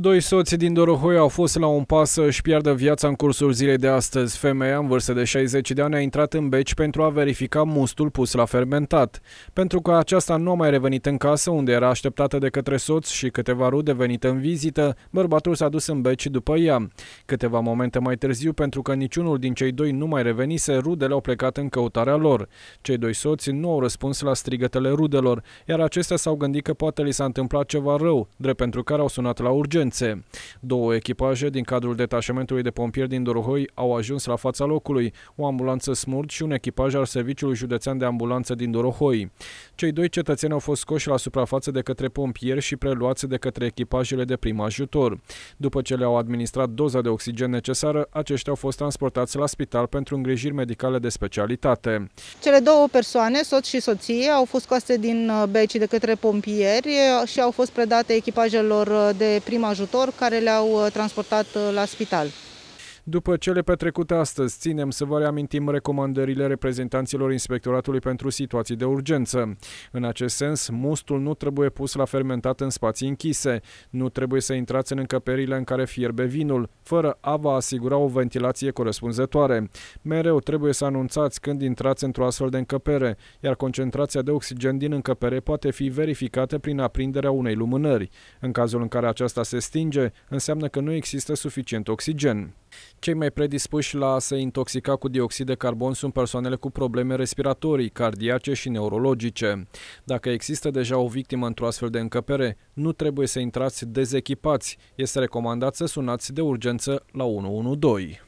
Doi soți din Dorohoi au fost la un pas să-și piardă viața în cursul zilei de astăzi. Femeia, în vârstă de 60 de ani, a intrat în beci pentru a verifica mustul pus la fermentat. Pentru că aceasta nu a mai revenit în casă, unde era așteptată de către soț și câteva rude venite în vizită, bărbatul s-a dus în beci după ea. Câteva momente mai târziu, pentru că niciunul din cei doi nu mai revenise, rudele au plecat în căutarea lor. Cei doi soți nu au răspuns la strigătele rudelor, iar acestea s-au gândit că poate li s-a întâmplat ceva rău, drept pentru care au sunat la urgență urgențe. Două echipaje din cadrul detașamentului de pompieri din Dorohoi au ajuns la fața locului, o ambulanță smurt și un echipaj al Serviciului Județean de Ambulanță din Dorohoi. Cei doi cetățeni au fost scoși la suprafață de către pompieri și preluați de către echipajele de prim ajutor. După ce le-au administrat doza de oxigen necesară, aceștia au fost transportați la spital pentru îngrijiri medicale de specialitate. Cele două persoane, soț și soție, au fost scoase din uh, beci de către pompieri uh, și au fost predate echipajelor uh, de prim ajutor care le-au uh, transportat uh, la spital. După cele petrecute astăzi, ținem să vă reamintim recomandările reprezentanților Inspectoratului pentru situații de urgență. În acest sens, mustul nu trebuie pus la fermentat în spații închise, nu trebuie să intrați în încăperile în care fierbe vinul, fără a vă asigura o ventilație corespunzătoare. Mereu trebuie să anunțați când intrați într-o astfel de încăpere, iar concentrația de oxigen din încăpere poate fi verificată prin aprinderea unei lumânări. În cazul în care aceasta se stinge, înseamnă că nu există suficient oxigen. Cei mai predispuși la a se intoxica cu dioxid de carbon sunt persoanele cu probleme respiratorii, cardiace și neurologice. Dacă există deja o victimă într-o astfel de încăpere, nu trebuie să intrați dezechipați. Este recomandat să sunați de urgență la 112.